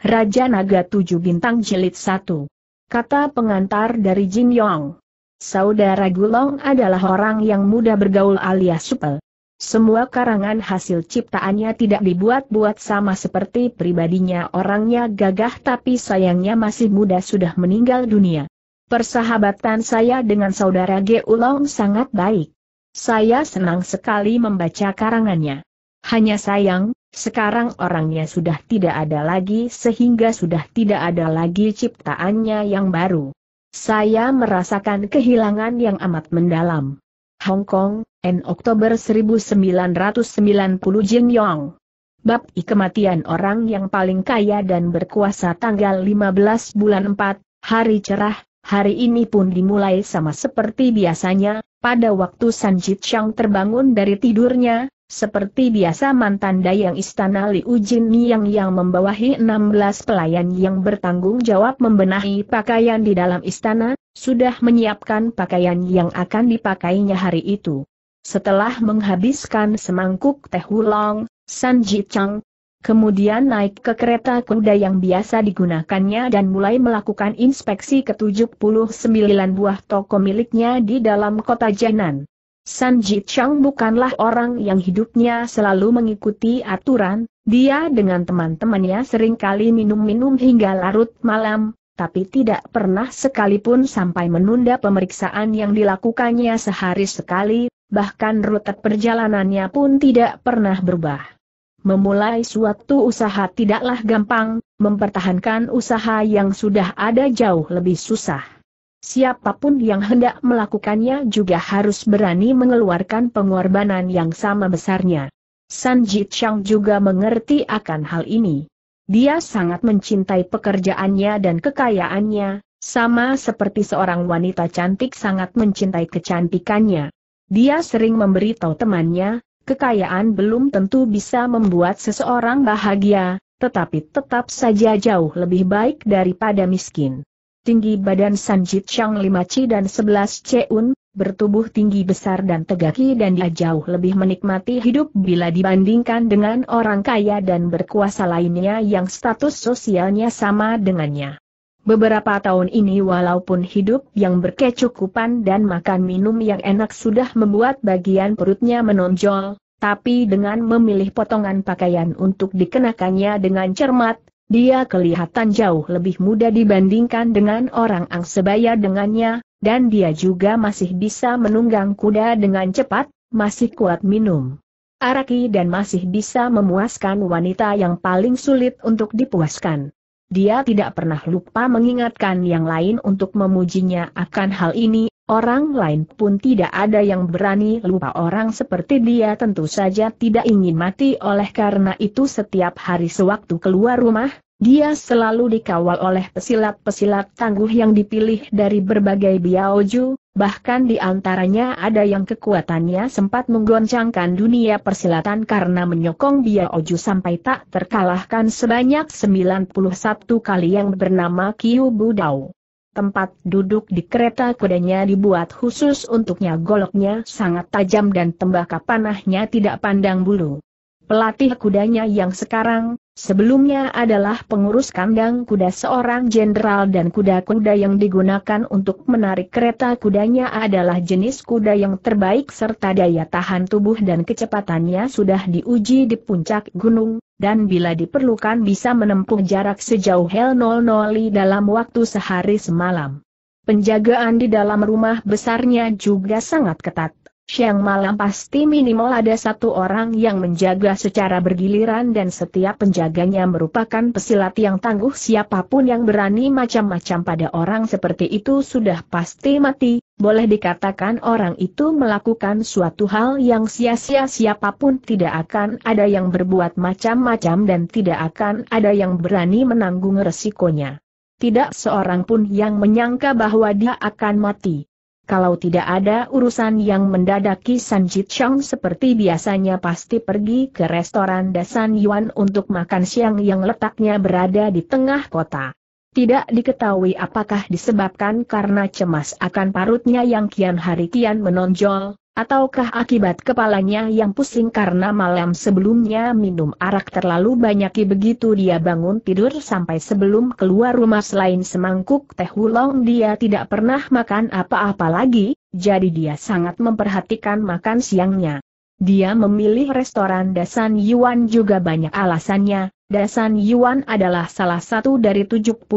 Raja Naga Tujuh Bintang Jilid Satu, Kata pengantar dari Jin Yong. Saudara Gulong adalah orang yang mudah bergaul alias supel. Semua karangan hasil ciptaannya tidak dibuat-buat sama seperti pribadinya orangnya gagah tapi sayangnya masih muda sudah meninggal dunia. Persahabatan saya dengan saudara G. sangat baik. Saya senang sekali membaca karangannya. Hanya sayang, sekarang orangnya sudah tidak ada lagi sehingga sudah tidak ada lagi ciptaannya yang baru. Saya merasakan kehilangan yang amat mendalam. Hong Kong, N. Oktober 1990 Jin Yong. Bab I Kematian Orang yang Paling Kaya dan Berkuasa tanggal 15 bulan 4, hari cerah, hari ini pun dimulai sama seperti biasanya, pada waktu Sanjit Chang terbangun dari tidurnya, seperti biasa mantan dayang istana Li Ujin Miang yang membawahi 16 pelayan yang bertanggung jawab membenahi pakaian di dalam istana, sudah menyiapkan pakaian yang akan dipakainya hari itu. Setelah menghabiskan semangkuk teh hulong, San Ji Chang kemudian naik ke kereta kuda yang biasa digunakannya dan mulai melakukan inspeksi ke-79 buah toko miliknya di dalam kota Jannan. San Ji Chang bukanlah orang yang hidupnya selalu mengikuti aturan, dia dengan teman-temannya seringkali minum-minum hingga larut malam, tapi tidak pernah sekalipun sampai menunda pemeriksaan yang dilakukannya sehari sekali, bahkan rute perjalanannya pun tidak pernah berubah. Memulai suatu usaha tidaklah gampang, mempertahankan usaha yang sudah ada jauh lebih susah. Siapapun yang hendak melakukannya juga harus berani mengeluarkan pengorbanan yang sama besarnya. San Jichang juga mengerti akan hal ini. Dia sangat mencintai pekerjaannya dan kekayaannya, sama seperti seorang wanita cantik sangat mencintai kecantikannya. Dia sering memberitahu temannya, kekayaan belum tentu bisa membuat seseorang bahagia, tetapi tetap saja jauh lebih baik daripada miskin tinggi badan Sanjit Chang Lima Ci dan 11 Ceun, bertubuh tinggi besar dan tegaki dan dia jauh lebih menikmati hidup bila dibandingkan dengan orang kaya dan berkuasa lainnya yang status sosialnya sama dengannya. Beberapa tahun ini walaupun hidup yang berkecukupan dan makan minum yang enak sudah membuat bagian perutnya menonjol, tapi dengan memilih potongan pakaian untuk dikenakannya dengan cermat, dia kelihatan jauh lebih muda dibandingkan dengan orang ang sebaya dengannya, dan dia juga masih bisa menunggang kuda dengan cepat, masih kuat minum. Araki dan masih bisa memuaskan wanita yang paling sulit untuk dipuaskan. Dia tidak pernah lupa mengingatkan yang lain untuk memujinya akan hal ini, Orang lain pun tidak ada yang berani lupa orang seperti dia tentu saja tidak ingin mati oleh karena itu setiap hari sewaktu keluar rumah, dia selalu dikawal oleh pesilat-pesilat tangguh yang dipilih dari berbagai biaoju, bahkan di antaranya ada yang kekuatannya sempat menggoncangkan dunia persilatan karena menyokong biaoju sampai tak terkalahkan sebanyak 91 kali yang bernama Kiu Budao. Tempat duduk di kereta kudanya dibuat khusus untuknya goloknya sangat tajam dan tembaka panahnya tidak pandang bulu pelatih kudanya yang sekarang, sebelumnya adalah pengurus kandang kuda seorang jenderal dan kuda-kuda yang digunakan untuk menarik kereta kudanya adalah jenis kuda yang terbaik serta daya tahan tubuh dan kecepatannya sudah diuji di puncak gunung, dan bila diperlukan bisa menempuh jarak sejauh Hel 00 dalam waktu sehari semalam. Penjagaan di dalam rumah besarnya juga sangat ketat. Siang malam pasti minimal ada satu orang yang menjaga secara bergiliran dan setiap penjaganya merupakan pesilat yang tangguh siapapun yang berani macam-macam pada orang seperti itu sudah pasti mati, boleh dikatakan orang itu melakukan suatu hal yang sia-sia siapapun tidak akan ada yang berbuat macam-macam dan tidak akan ada yang berani menanggung resikonya. Tidak seorang pun yang menyangka bahwa dia akan mati. Kalau tidak ada urusan yang mendadaki San Jit Chang seperti biasanya pasti pergi ke restoran Dasan Yuan untuk makan siang yang letaknya berada di tengah kota. Tidak diketahui apakah disebabkan karena cemas akan parutnya yang kian hari kian menonjol, Ataukah akibat kepalanya yang pusing karena malam sebelumnya minum arak terlalu banyak begitu dia bangun tidur sampai sebelum keluar rumah selain semangkuk teh hulong dia tidak pernah makan apa-apa lagi, jadi dia sangat memperhatikan makan siangnya. Dia memilih restoran Dasan Yuan juga banyak alasannya, Dasan Yuan adalah salah satu dari 79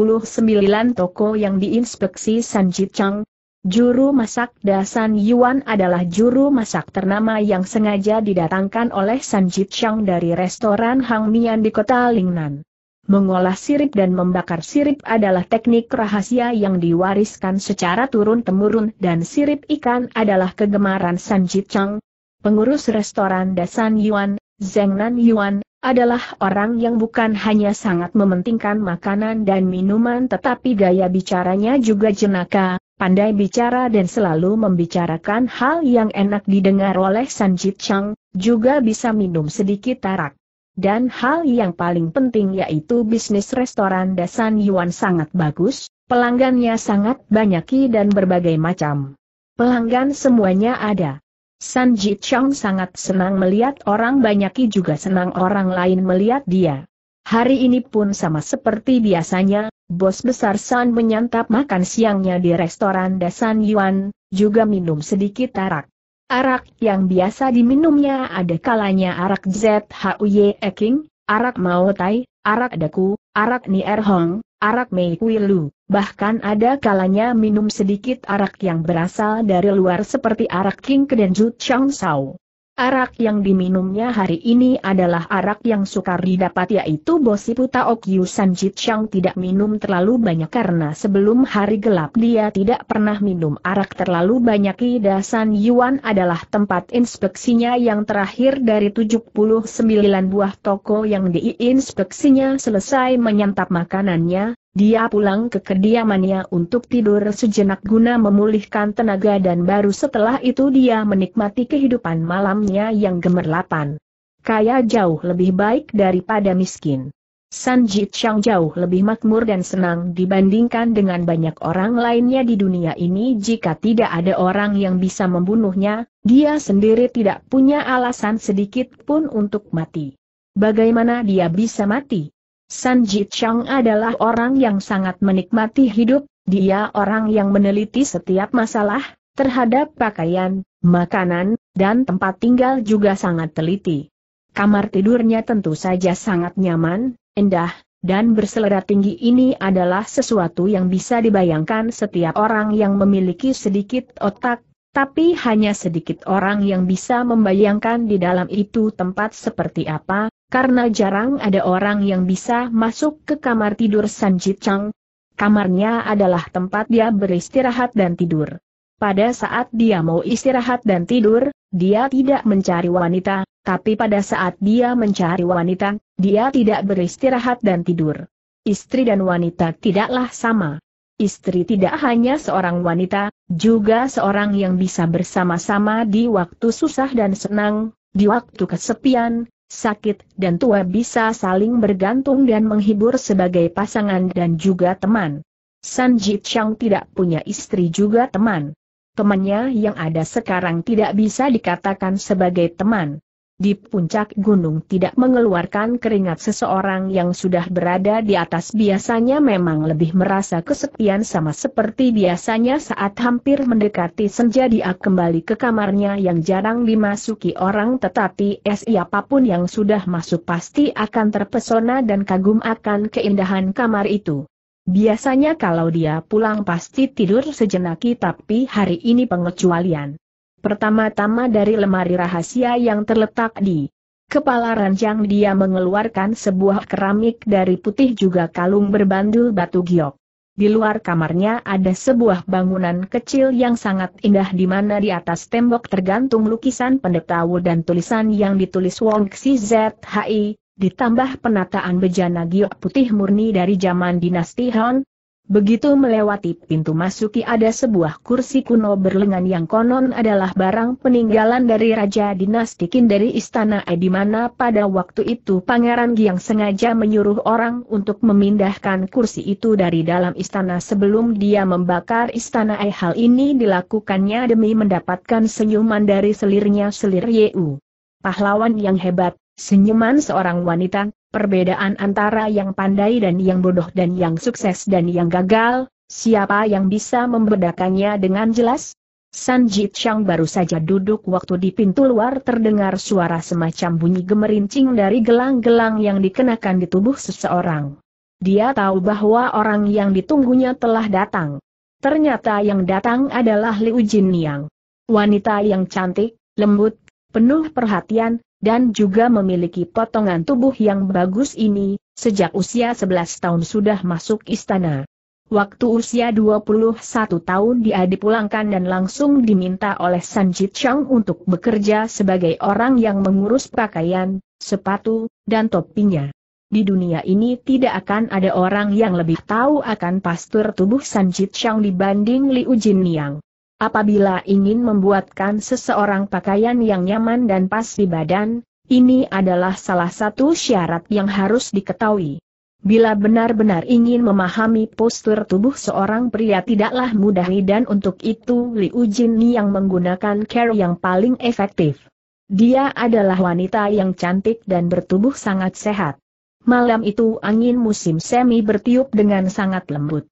toko yang diinspeksi Sanji Chang, Juru masak Dasan Yuan adalah juru masak ternama yang sengaja didatangkan oleh San Chang dari restoran Hang Mian di kota Lingnan. Mengolah sirip dan membakar sirip adalah teknik rahasia yang diwariskan secara turun-temurun dan sirip ikan adalah kegemaran San Chang. Pengurus restoran Dasan Yuan, Zengnan Yuan, adalah orang yang bukan hanya sangat mementingkan makanan dan minuman tetapi gaya bicaranya juga jenaka, pandai bicara dan selalu membicarakan hal yang enak didengar oleh San Jit Chang, juga bisa minum sedikit tarak. Dan hal yang paling penting yaitu bisnis restoran Dasan Yuan sangat bagus, pelanggannya sangat banyak dan berbagai macam. Pelanggan semuanya ada. San Ji Chang sangat senang melihat orang banyak juga senang orang lain melihat dia. Hari ini pun sama seperti biasanya, Bos besar San menyantap makan siangnya di restoran Dasan Yuan, juga minum sedikit arak. Arak yang biasa diminumnya ada kalanya arak ZHUY Eking, arak Mao Tai, arak Daku, arak Er Hong, arak Mei Kui Lu, bahkan ada kalanya minum sedikit arak yang berasal dari luar seperti arak King dan Kedenju Chang Sao. Arak yang diminumnya hari ini adalah arak yang sukar didapat yaitu Bosiputa Okyu Sanjit Chang tidak minum terlalu banyak karena sebelum hari gelap dia tidak pernah minum arak terlalu banyak Ida San Yuan adalah tempat inspeksinya yang terakhir dari 79 buah toko yang diinspeksinya selesai menyantap makanannya, dia pulang ke kediamannya untuk tidur sejenak guna memulihkan tenaga dan baru setelah itu dia menikmati kehidupan malamnya yang gemerlapan. Kaya jauh lebih baik daripada miskin. San Jitsyang jauh lebih makmur dan senang dibandingkan dengan banyak orang lainnya di dunia ini jika tidak ada orang yang bisa membunuhnya, dia sendiri tidak punya alasan sedikit pun untuk mati. Bagaimana dia bisa mati? San Ji Chang adalah orang yang sangat menikmati hidup, dia orang yang meneliti setiap masalah, terhadap pakaian, makanan, dan tempat tinggal juga sangat teliti. Kamar tidurnya tentu saja sangat nyaman, indah, dan berselera tinggi ini adalah sesuatu yang bisa dibayangkan setiap orang yang memiliki sedikit otak, tapi hanya sedikit orang yang bisa membayangkan di dalam itu tempat seperti apa, karena jarang ada orang yang bisa masuk ke kamar tidur Sanjit Chang. Kamarnya adalah tempat dia beristirahat dan tidur. Pada saat dia mau istirahat dan tidur, dia tidak mencari wanita, tapi pada saat dia mencari wanita, dia tidak beristirahat dan tidur. Istri dan wanita tidaklah sama. Istri tidak hanya seorang wanita, juga seorang yang bisa bersama-sama di waktu susah dan senang, di waktu kesepian, sakit, dan tua bisa saling bergantung dan menghibur sebagai pasangan dan juga teman. San Ji Chang tidak punya istri juga teman. Temannya yang ada sekarang tidak bisa dikatakan sebagai teman di puncak gunung tidak mengeluarkan keringat seseorang yang sudah berada di atas biasanya memang lebih merasa kesepian sama seperti biasanya saat hampir mendekati senja dia kembali ke kamarnya yang jarang dimasuki orang tetapi siapapun yang sudah masuk pasti akan terpesona dan kagum akan keindahan kamar itu. Biasanya kalau dia pulang pasti tidur sejenak tapi hari ini pengecualian. Pertama-tama dari lemari rahasia yang terletak di kepala ranjang dia mengeluarkan sebuah keramik dari putih juga kalung berbandul batu giok. Di luar kamarnya ada sebuah bangunan kecil yang sangat indah di mana di atas tembok tergantung lukisan pendeta Wu dan tulisan yang ditulis Wong Xi ZHI, ditambah penataan bejana giok putih murni dari zaman dinasti Han, Begitu melewati pintu masuki ada sebuah kursi kuno berlengan yang konon adalah barang peninggalan dari Raja Dinasti Qin dari Istana E di mana pada waktu itu Pangeran Giang sengaja menyuruh orang untuk memindahkan kursi itu dari dalam istana sebelum dia membakar Istana E hal ini dilakukannya demi mendapatkan senyuman dari selirnya selir Yeu. Pahlawan yang hebat, senyuman seorang wanita, perbedaan antara yang pandai dan yang bodoh dan yang sukses dan yang gagal, siapa yang bisa membedakannya dengan jelas? San Jit baru saja duduk waktu di pintu luar terdengar suara semacam bunyi gemerincing dari gelang-gelang yang dikenakan di tubuh seseorang. Dia tahu bahwa orang yang ditunggunya telah datang. Ternyata yang datang adalah Liu Jin Yang. Wanita yang cantik, lembut, penuh perhatian, dan juga memiliki potongan tubuh yang bagus ini, sejak usia 11 tahun sudah masuk istana. Waktu usia 21 tahun dia dipulangkan dan langsung diminta oleh San Chang untuk bekerja sebagai orang yang mengurus pakaian, sepatu, dan topinya. Di dunia ini tidak akan ada orang yang lebih tahu akan pastur tubuh San Chang dibanding Liu Jin Yang. Apabila ingin membuatkan seseorang pakaian yang nyaman dan pas di badan, ini adalah salah satu syarat yang harus diketahui. Bila benar-benar ingin memahami postur tubuh seorang pria tidaklah mudah dan untuk itu Liu Jin yang menggunakan care yang paling efektif. Dia adalah wanita yang cantik dan bertubuh sangat sehat. Malam itu angin musim semi bertiup dengan sangat lembut.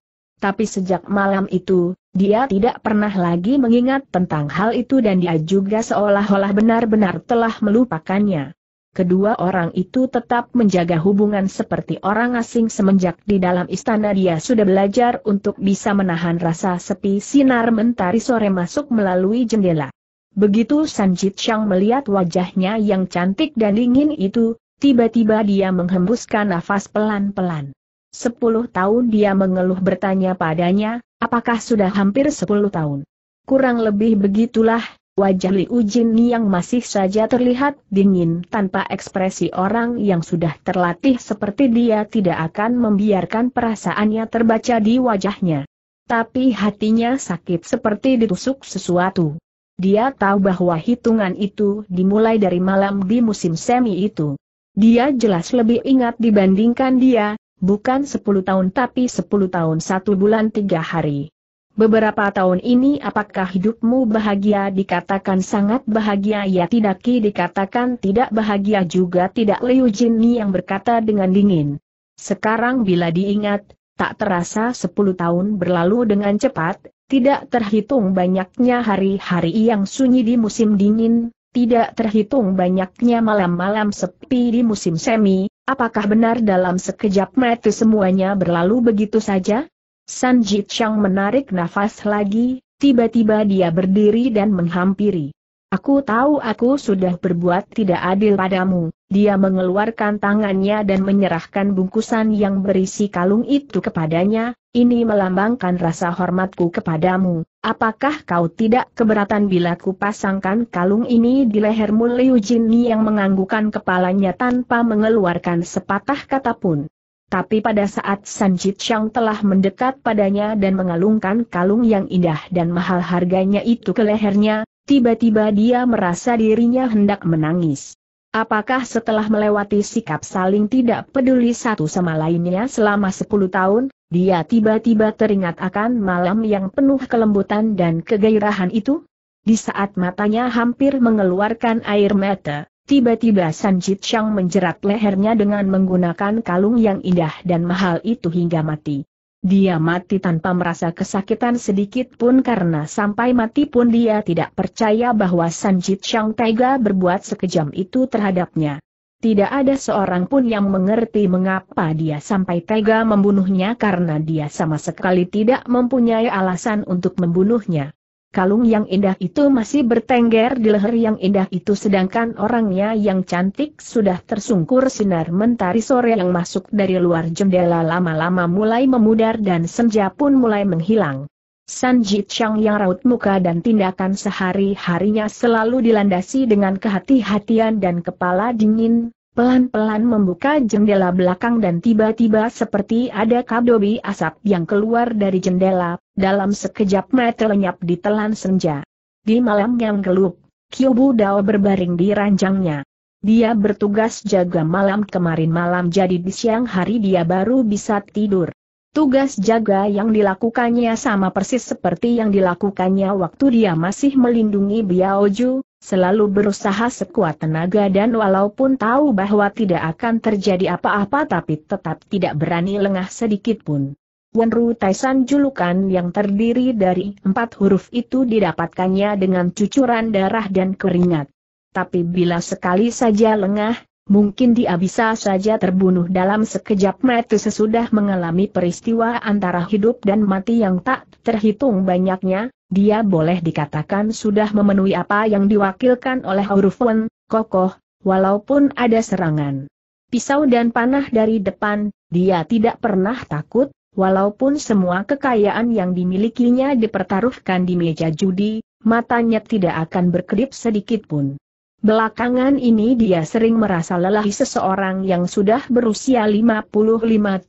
Tapi sejak malam itu, dia tidak pernah lagi mengingat tentang hal itu dan dia juga seolah-olah benar-benar telah melupakannya. Kedua orang itu tetap menjaga hubungan seperti orang asing semenjak di dalam istana dia sudah belajar untuk bisa menahan rasa sepi sinar mentari sore masuk melalui jendela. Begitu Sanjit Shang melihat wajahnya yang cantik dan dingin itu, tiba-tiba dia menghembuskan nafas pelan-pelan. Sepuluh tahun dia mengeluh bertanya padanya, apakah sudah hampir sepuluh tahun? Kurang lebih begitulah, wajah Liu Jin yang masih saja terlihat dingin tanpa ekspresi orang yang sudah terlatih seperti dia tidak akan membiarkan perasaannya terbaca di wajahnya. Tapi hatinya sakit seperti ditusuk sesuatu. Dia tahu bahwa hitungan itu dimulai dari malam di musim semi itu. Dia jelas lebih ingat dibandingkan dia, bukan 10 tahun tapi 10 tahun satu bulan tiga hari. Beberapa tahun ini apakah hidupmu bahagia dikatakan sangat bahagia ya tidak ki dikatakan tidak bahagia juga tidak Liu Jin ni yang berkata dengan dingin. Sekarang bila diingat, tak terasa sepuluh tahun berlalu dengan cepat, tidak terhitung banyaknya hari-hari yang sunyi di musim dingin, tidak terhitung banyaknya malam-malam sepi di musim semi, Apakah benar dalam sekejap mata semuanya berlalu begitu saja? Sanjit Chang menarik nafas lagi, tiba-tiba dia berdiri dan menghampiri. Aku tahu aku sudah berbuat tidak adil padamu. Dia mengeluarkan tangannya dan menyerahkan bungkusan yang berisi kalung itu kepadanya. Ini melambangkan rasa hormatku kepadamu. Apakah kau tidak keberatan bila ku pasangkan kalung ini di lehermu Liu Jinni yang menganggukan kepalanya tanpa mengeluarkan sepatah kata pun? Tapi pada saat Sanjit Shang telah mendekat padanya dan mengalungkan kalung yang indah dan mahal harganya itu ke lehernya, Tiba-tiba dia merasa dirinya hendak menangis. Apakah setelah melewati sikap saling tidak peduli satu sama lainnya selama sepuluh tahun, dia tiba-tiba teringat akan malam yang penuh kelembutan dan kegairahan itu? Di saat matanya hampir mengeluarkan air mata, tiba-tiba Sanjit Chang menjerat lehernya dengan menggunakan kalung yang indah dan mahal itu hingga mati. Dia mati tanpa merasa kesakitan sedikit pun karena sampai mati pun dia tidak percaya bahwa Sanjit Chang tega berbuat sekejam itu terhadapnya. Tidak ada seorang pun yang mengerti mengapa dia sampai tega membunuhnya karena dia sama sekali tidak mempunyai alasan untuk membunuhnya kalung yang indah itu masih bertengger di leher yang indah itu sedangkan orangnya yang cantik sudah tersungkur sinar mentari sore yang masuk dari luar jendela lama-lama mulai memudar dan senja pun mulai menghilang. San Ji Chang yang raut muka dan tindakan sehari-harinya selalu dilandasi dengan kehati-hatian dan kepala dingin, pelan-pelan membuka jendela belakang dan tiba-tiba seperti ada kadobi asap yang keluar dari jendela, dalam sekejap mata lenyap di telan senja. Di malam yang gelap, Kyobu Dao berbaring di ranjangnya. Dia bertugas jaga malam kemarin malam jadi di siang hari dia baru bisa tidur. Tugas jaga yang dilakukannya sama persis seperti yang dilakukannya waktu dia masih melindungi Biaoju, selalu berusaha sekuat tenaga dan walaupun tahu bahwa tidak akan terjadi apa-apa tapi tetap tidak berani lengah sedikit pun. Wenru Taisan julukan yang terdiri dari empat huruf itu didapatkannya dengan cucuran darah dan keringat. Tapi bila sekali saja lengah, mungkin dia bisa saja terbunuh dalam sekejap mata sesudah mengalami peristiwa antara hidup dan mati yang tak terhitung banyaknya, dia boleh dikatakan sudah memenuhi apa yang diwakilkan oleh huruf Wen, kokoh, walaupun ada serangan. Pisau dan panah dari depan, dia tidak pernah takut, walaupun semua kekayaan yang dimilikinya dipertaruhkan di meja judi, matanya tidak akan berkedip pun. Belakangan ini dia sering merasa lelah seseorang yang sudah berusia 55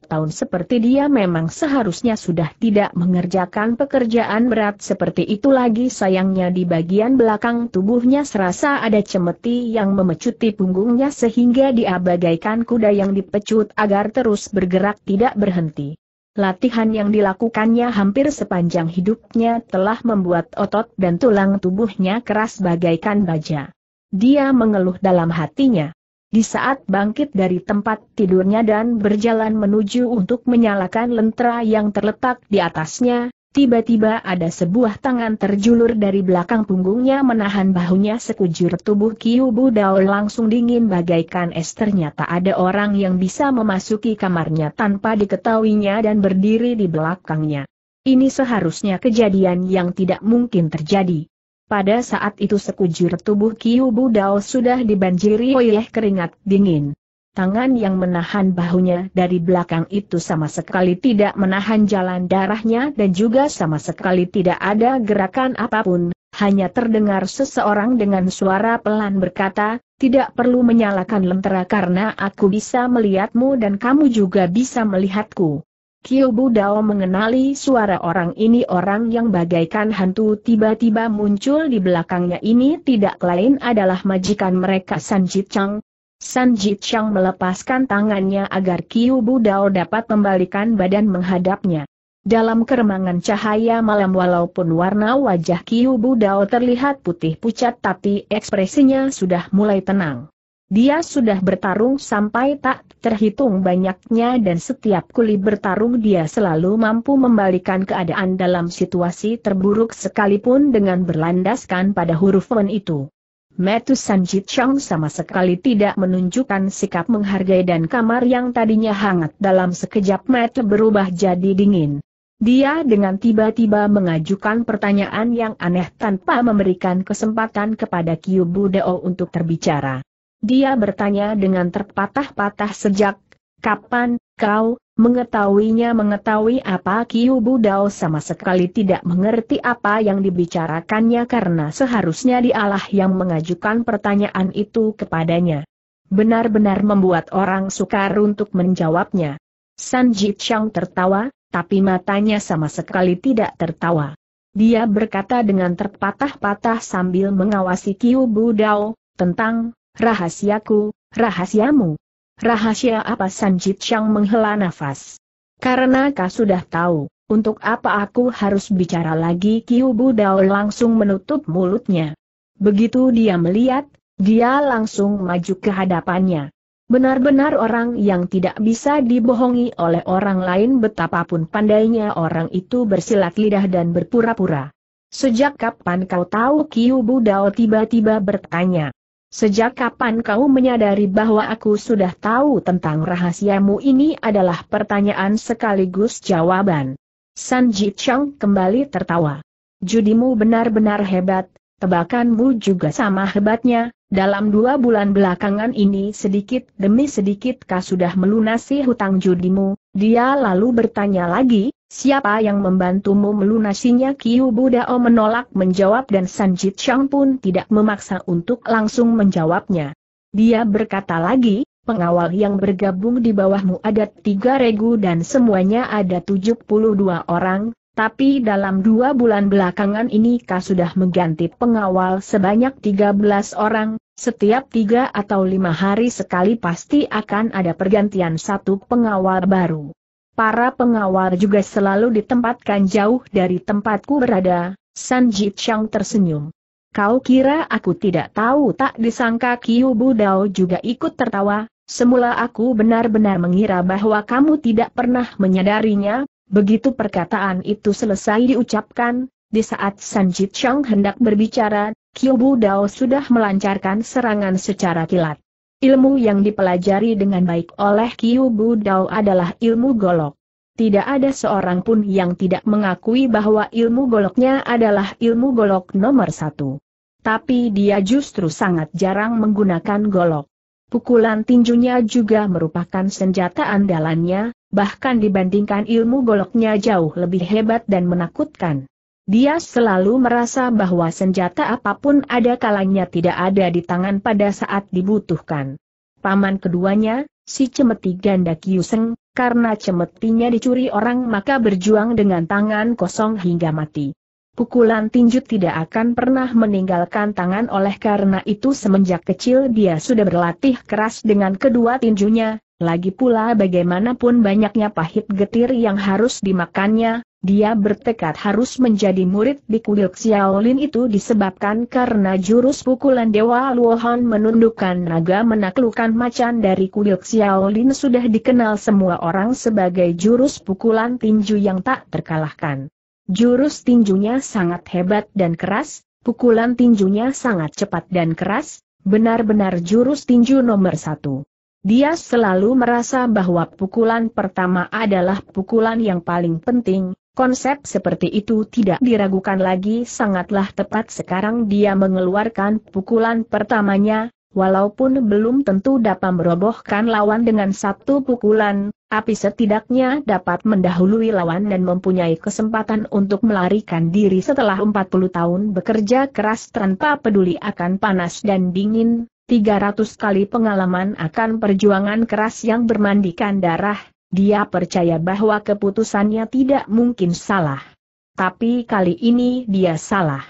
tahun seperti dia memang seharusnya sudah tidak mengerjakan pekerjaan berat seperti itu lagi sayangnya di bagian belakang tubuhnya serasa ada cemeti yang memecuti punggungnya sehingga dia bagaikan kuda yang dipecut agar terus bergerak tidak berhenti. Latihan yang dilakukannya hampir sepanjang hidupnya telah membuat otot dan tulang tubuhnya keras bagaikan baja. Dia mengeluh dalam hatinya. Di saat bangkit dari tempat tidurnya dan berjalan menuju untuk menyalakan lentera yang terletak di atasnya, tiba-tiba ada sebuah tangan terjulur dari belakang punggungnya menahan bahunya sekujur tubuh Kiu Budao langsung dingin bagaikan es ternyata ada orang yang bisa memasuki kamarnya tanpa diketahuinya dan berdiri di belakangnya. Ini seharusnya kejadian yang tidak mungkin terjadi. Pada saat itu sekujur tubuh Kiu Budao sudah dibanjiri oleh keringat dingin. Tangan yang menahan bahunya dari belakang itu sama sekali tidak menahan jalan darahnya dan juga sama sekali tidak ada gerakan apapun, hanya terdengar seseorang dengan suara pelan berkata, tidak perlu menyalakan lentera karena aku bisa melihatmu dan kamu juga bisa melihatku. Kyobu Dao mengenali suara orang ini orang yang bagaikan hantu tiba-tiba muncul di belakangnya ini tidak lain adalah majikan mereka Sanjit Chang. Sanjit Chang melepaskan tangannya agar Kyobu Dao dapat membalikan badan menghadapnya. Dalam keremangan cahaya malam walaupun warna wajah Kyobu Dao terlihat putih pucat tapi ekspresinya sudah mulai tenang. Dia sudah bertarung sampai tak terhitung banyaknya dan setiap kali bertarung dia selalu mampu membalikan keadaan dalam situasi terburuk sekalipun dengan berlandaskan pada huruf wen itu. Metu Sanji Chang sama sekali tidak menunjukkan sikap menghargai dan kamar yang tadinya hangat dalam sekejap mata berubah jadi dingin. Dia dengan tiba-tiba mengajukan pertanyaan yang aneh tanpa memberikan kesempatan kepada Kyu Dao untuk terbicara. Dia bertanya dengan terpatah-patah sejak, kapan, kau, mengetahuinya mengetahui apa Kiu Budao sama sekali tidak mengerti apa yang dibicarakannya karena seharusnya dialah yang mengajukan pertanyaan itu kepadanya. Benar-benar membuat orang sukar untuk menjawabnya. San Chang tertawa, tapi matanya sama sekali tidak tertawa. Dia berkata dengan terpatah-patah sambil mengawasi Kiu Budao, tentang, Rahasiaku, rahasiamu. Rahasia apa Sanjit Chang menghela nafas. Karena kau sudah tahu, untuk apa aku harus bicara lagi Kiu Budao langsung menutup mulutnya. Begitu dia melihat, dia langsung maju ke hadapannya. Benar-benar orang yang tidak bisa dibohongi oleh orang lain betapapun pandainya orang itu bersilat lidah dan berpura-pura. Sejak kapan kau tahu Kiu Budao tiba-tiba bertanya. Sejak kapan kau menyadari bahwa aku sudah tahu tentang rahasiamu ini adalah pertanyaan sekaligus jawaban. San Ji Chang kembali tertawa. Judimu benar-benar hebat, tebakanmu juga sama hebatnya, dalam dua bulan belakangan ini sedikit demi sedikit kau sudah melunasi hutang judimu, dia lalu bertanya lagi, Siapa yang membantumu melunasinya Kiu Budao menolak menjawab dan Sanjit Chang pun tidak memaksa untuk langsung menjawabnya. Dia berkata lagi, pengawal yang bergabung di bawahmu ada tiga regu dan semuanya ada tujuh puluh dua orang, tapi dalam dua bulan belakangan ini kau sudah mengganti pengawal sebanyak tiga belas orang, setiap tiga atau lima hari sekali pasti akan ada pergantian satu pengawal baru. Para pengawal juga selalu ditempatkan jauh dari tempatku berada, San Ji Chang tersenyum. Kau kira aku tidak tahu tak disangka Kiu Budao juga ikut tertawa, semula aku benar-benar mengira bahwa kamu tidak pernah menyadarinya, begitu perkataan itu selesai diucapkan, di saat San Ji Chang hendak berbicara, Kiu Budao sudah melancarkan serangan secara kilat. Ilmu yang dipelajari dengan baik oleh Kiu Dao adalah ilmu golok. Tidak ada seorang pun yang tidak mengakui bahwa ilmu goloknya adalah ilmu golok nomor satu. Tapi dia justru sangat jarang menggunakan golok. Pukulan tinjunya juga merupakan senjata andalannya, bahkan dibandingkan ilmu goloknya jauh lebih hebat dan menakutkan. Dia selalu merasa bahwa senjata apapun ada kalanya tidak ada di tangan pada saat dibutuhkan. Paman keduanya, si cemeti ganda Kiuseng, karena cemetinya dicuri orang maka berjuang dengan tangan kosong hingga mati. Pukulan tinju tidak akan pernah meninggalkan tangan oleh karena itu semenjak kecil dia sudah berlatih keras dengan kedua tinjunya, lagi pula bagaimanapun banyaknya pahit getir yang harus dimakannya, dia bertekad harus menjadi murid di kuil Xiaolin itu disebabkan karena jurus pukulan Dewa Luohan menundukkan naga menaklukkan macan dari kuil Xiaolin sudah dikenal semua orang sebagai jurus pukulan tinju yang tak terkalahkan. Jurus tinjunya sangat hebat dan keras, pukulan tinjunya sangat cepat dan keras, benar-benar jurus tinju nomor satu. Dia selalu merasa bahwa pukulan pertama adalah pukulan yang paling penting, Konsep seperti itu tidak diragukan lagi sangatlah tepat sekarang dia mengeluarkan pukulan pertamanya, walaupun belum tentu dapat merobohkan lawan dengan satu pukulan, api setidaknya dapat mendahului lawan dan mempunyai kesempatan untuk melarikan diri setelah 40 tahun bekerja keras tanpa peduli akan panas dan dingin, 300 kali pengalaman akan perjuangan keras yang bermandikan darah, dia percaya bahwa keputusannya tidak mungkin salah. Tapi kali ini dia salah.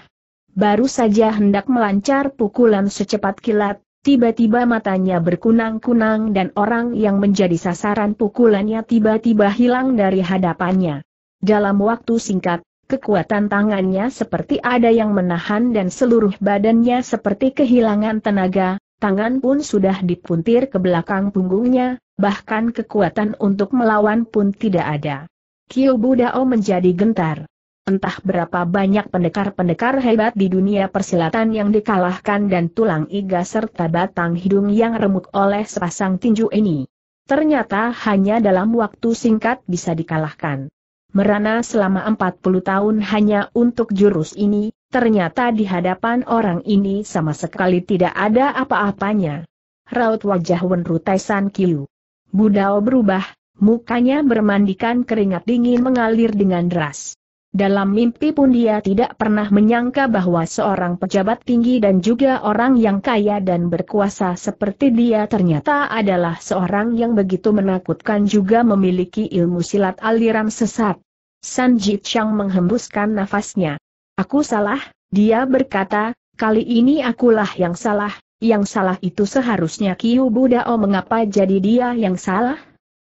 Baru saja hendak melancar pukulan secepat kilat, tiba-tiba matanya berkunang-kunang dan orang yang menjadi sasaran pukulannya tiba-tiba hilang dari hadapannya. Dalam waktu singkat, kekuatan tangannya seperti ada yang menahan dan seluruh badannya seperti kehilangan tenaga, tangan pun sudah dipuntir ke belakang punggungnya, bahkan kekuatan untuk melawan pun tidak ada. Kiyo Budao menjadi gentar. Entah berapa banyak pendekar-pendekar hebat di dunia persilatan yang dikalahkan dan tulang iga serta batang hidung yang remuk oleh sepasang tinju ini. Ternyata hanya dalam waktu singkat bisa dikalahkan. Merana selama 40 tahun hanya untuk jurus ini, ternyata di hadapan orang ini sama sekali tidak ada apa-apanya. Raut wajah Wenru Taisan Kiu. Budao berubah, mukanya bermandikan keringat dingin mengalir dengan deras. Dalam mimpi pun dia tidak pernah menyangka bahwa seorang pejabat tinggi dan juga orang yang kaya dan berkuasa seperti dia ternyata adalah seorang yang begitu menakutkan juga memiliki ilmu silat aliran sesat. San Ji menghembuskan nafasnya. Aku salah, dia berkata, kali ini akulah yang salah, yang salah itu seharusnya Kiu Budao mengapa jadi dia yang salah?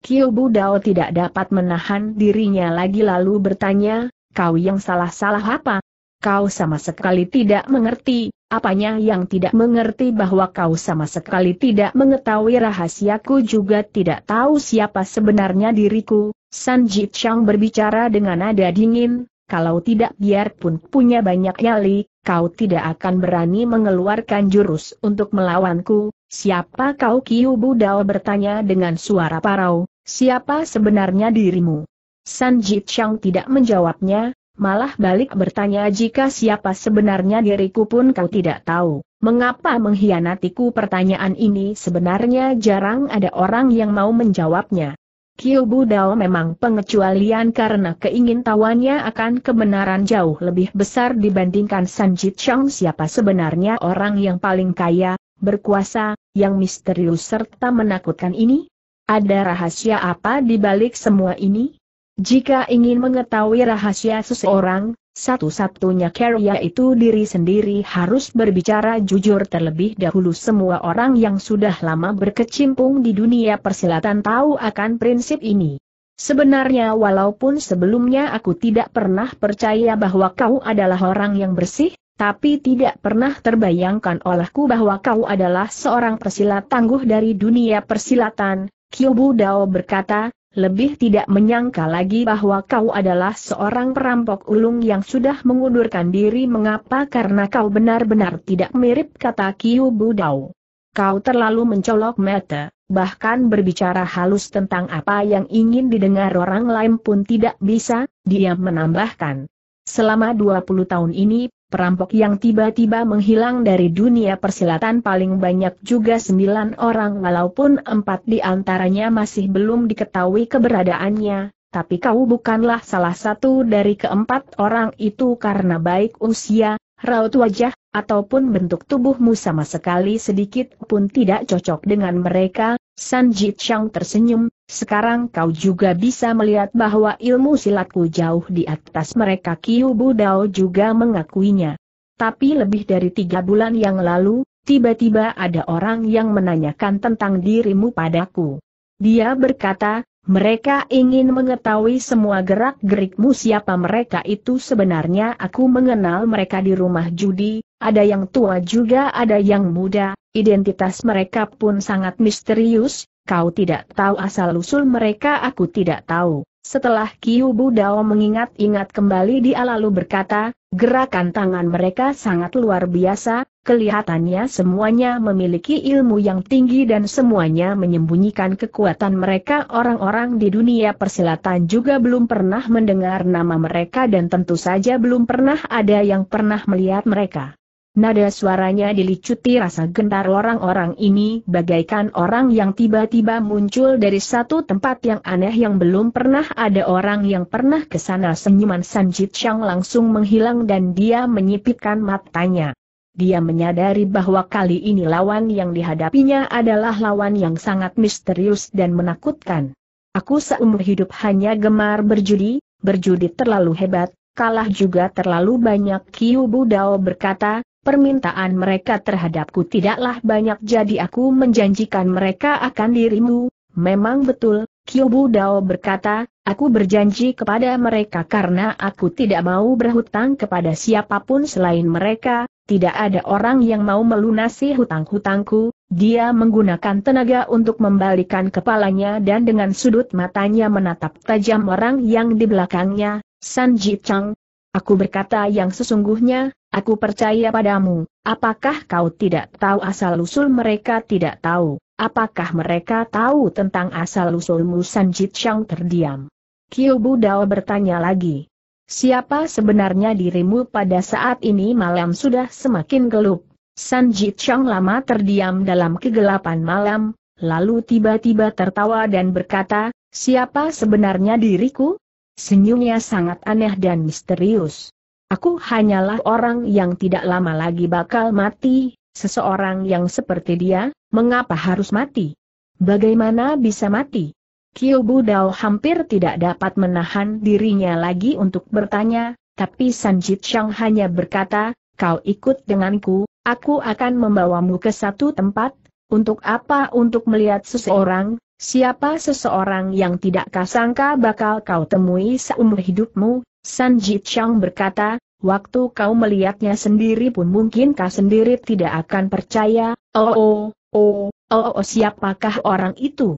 Kiu Budao tidak dapat menahan dirinya lagi lalu bertanya, kau yang salah-salah apa? Kau sama sekali tidak mengerti, apanya yang tidak mengerti bahwa kau sama sekali tidak mengetahui rahasiaku juga tidak tahu siapa sebenarnya diriku, San Ji Chang berbicara dengan nada dingin, kalau tidak biarpun punya banyak nyali, kau tidak akan berani mengeluarkan jurus untuk melawanku, siapa kau Kiu Budao bertanya dengan suara parau, siapa sebenarnya dirimu? San Jitchang tidak menjawabnya, malah balik bertanya jika siapa sebenarnya diriku pun kau tidak tahu. Mengapa menghianatiku? pertanyaan ini sebenarnya jarang ada orang yang mau menjawabnya. Kyobudao memang pengecualian karena keingintahuannya akan kebenaran jauh lebih besar dibandingkan Sanjit Chang siapa sebenarnya orang yang paling kaya, berkuasa, yang misterius serta menakutkan ini? Ada rahasia apa di balik semua ini? Jika ingin mengetahui rahasia seseorang, satu-satunya karya itu diri sendiri harus berbicara jujur terlebih dahulu semua orang yang sudah lama berkecimpung di dunia persilatan tahu akan prinsip ini. Sebenarnya walaupun sebelumnya aku tidak pernah percaya bahwa kau adalah orang yang bersih, tapi tidak pernah terbayangkan olehku bahwa kau adalah seorang persilat tangguh dari dunia persilatan, Kyobu Dao berkata, lebih tidak menyangka lagi bahwa kau adalah seorang perampok ulung yang sudah mengundurkan diri mengapa karena kau benar-benar tidak mirip kata Kiu Budau. Kau terlalu mencolok mata, bahkan berbicara halus tentang apa yang ingin didengar orang lain pun tidak bisa, dia menambahkan. Selama 20 tahun ini, perampok yang tiba-tiba menghilang dari dunia persilatan paling banyak juga sembilan orang walaupun empat di antaranya masih belum diketahui keberadaannya, tapi kau bukanlah salah satu dari keempat orang itu karena baik usia, raut wajah, ataupun bentuk tubuhmu sama sekali sedikit pun tidak cocok dengan mereka, San Chang tersenyum, sekarang kau juga bisa melihat bahwa ilmu silatku jauh di atas mereka Kiu Budao juga mengakuinya. Tapi lebih dari tiga bulan yang lalu, tiba-tiba ada orang yang menanyakan tentang dirimu padaku. Dia berkata, mereka ingin mengetahui semua gerak-gerikmu siapa mereka itu sebenarnya aku mengenal mereka di rumah judi, ada yang tua juga ada yang muda, identitas mereka pun sangat misterius, kau tidak tahu asal-usul mereka aku tidak tahu. Setelah Kiu Budao mengingat-ingat kembali dia lalu berkata, gerakan tangan mereka sangat luar biasa, Kelihatannya semuanya memiliki ilmu yang tinggi dan semuanya menyembunyikan kekuatan mereka orang-orang di dunia persilatan juga belum pernah mendengar nama mereka dan tentu saja belum pernah ada yang pernah melihat mereka. Nada suaranya dilicuti rasa gentar orang-orang ini bagaikan orang yang tiba-tiba muncul dari satu tempat yang aneh yang belum pernah ada orang yang pernah ke sana. senyuman Sanjit Shang langsung menghilang dan dia menyipitkan matanya. Dia menyadari bahwa kali ini lawan yang dihadapinya adalah lawan yang sangat misterius dan menakutkan. Aku seumur hidup hanya gemar berjudi, berjudi terlalu hebat, kalah juga terlalu banyak Kiu Budao berkata, permintaan mereka terhadapku tidaklah banyak jadi aku menjanjikan mereka akan dirimu, memang betul, Kiu Budao berkata, aku berjanji kepada mereka karena aku tidak mau berhutang kepada siapapun selain mereka, tidak ada orang yang mau melunasi hutang-hutangku, dia menggunakan tenaga untuk membalikan kepalanya dan dengan sudut matanya menatap tajam orang yang di belakangnya, San Ji Chang. Aku berkata yang sesungguhnya, aku percaya padamu, apakah kau tidak tahu asal-usul mereka tidak tahu, apakah mereka tahu tentang asal-usulmu San Ji Chang terdiam. Kiyo Budao bertanya lagi. Siapa sebenarnya dirimu pada saat ini malam sudah semakin gelap. San Chang lama terdiam dalam kegelapan malam, lalu tiba-tiba tertawa dan berkata, siapa sebenarnya diriku? Senyumnya sangat aneh dan misterius. Aku hanyalah orang yang tidak lama lagi bakal mati, seseorang yang seperti dia, mengapa harus mati? Bagaimana bisa mati? Kyobu Dao hampir tidak dapat menahan dirinya lagi untuk bertanya, tapi Sanjit Shang hanya berkata, kau ikut denganku, aku akan membawamu ke satu tempat, untuk apa untuk melihat seseorang, siapa seseorang yang tidak kasangka bakal kau temui seumur hidupmu, Sanjit Shang berkata, waktu kau melihatnya sendiri pun mungkin kau sendiri tidak akan percaya, oh oh, oh, oh, oh siapakah orang itu?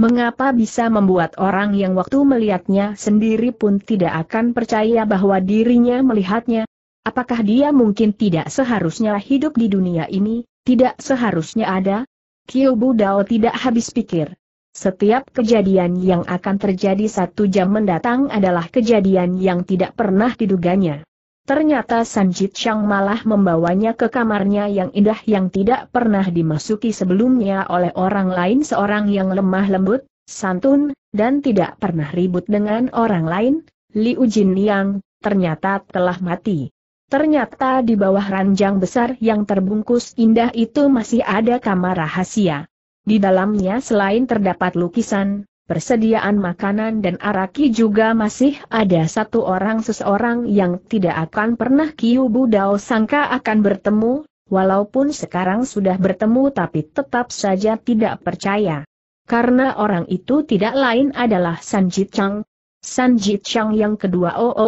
Mengapa bisa membuat orang yang waktu melihatnya sendiri pun tidak akan percaya bahwa dirinya melihatnya? Apakah dia mungkin tidak seharusnya hidup di dunia ini, tidak seharusnya ada? Kyobu Dao tidak habis pikir. Setiap kejadian yang akan terjadi satu jam mendatang adalah kejadian yang tidak pernah diduganya. Ternyata Sanjit Chang malah membawanya ke kamarnya yang indah yang tidak pernah dimasuki sebelumnya oleh orang lain seorang yang lemah lembut, santun, dan tidak pernah ribut dengan orang lain, Liu Jin yang ternyata telah mati. Ternyata di bawah ranjang besar yang terbungkus indah itu masih ada kamar rahasia. Di dalamnya selain terdapat lukisan, persediaan makanan dan araki juga masih ada satu orang seseorang yang tidak akan pernah Kiu Budao sangka akan bertemu, walaupun sekarang sudah bertemu tapi tetap saja tidak percaya. Karena orang itu tidak lain adalah Sanjit Chang. Sanjit Chang yang kedua oh, oh